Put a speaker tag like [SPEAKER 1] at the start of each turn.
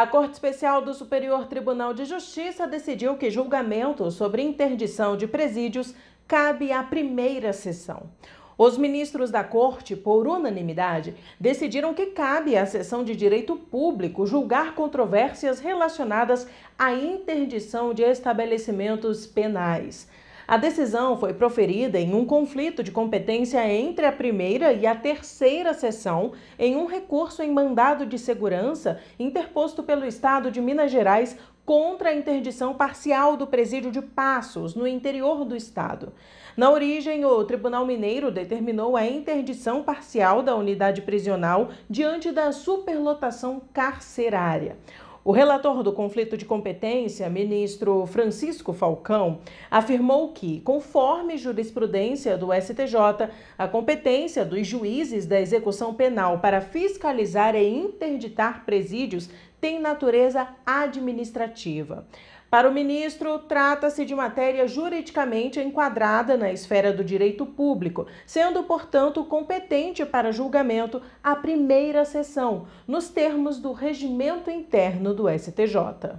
[SPEAKER 1] A Corte Especial do Superior Tribunal de Justiça decidiu que julgamento sobre interdição de presídios cabe à primeira sessão. Os ministros da Corte, por unanimidade, decidiram que cabe à Seção de Direito Público julgar controvérsias relacionadas à interdição de estabelecimentos penais. A decisão foi proferida em um conflito de competência entre a primeira e a terceira sessão em um recurso em mandado de segurança interposto pelo Estado de Minas Gerais contra a interdição parcial do presídio de Passos, no interior do estado. Na origem, o Tribunal Mineiro determinou a interdição parcial da unidade prisional diante da superlotação carcerária. O relator do conflito de competência, ministro Francisco Falcão, afirmou que, conforme jurisprudência do STJ, a competência dos juízes da execução penal para fiscalizar e é interditar presídios tem natureza administrativa. Para o ministro, trata-se de matéria juridicamente enquadrada na esfera do direito público, sendo, portanto, competente para julgamento a primeira sessão, nos termos do regimento interno do STJ.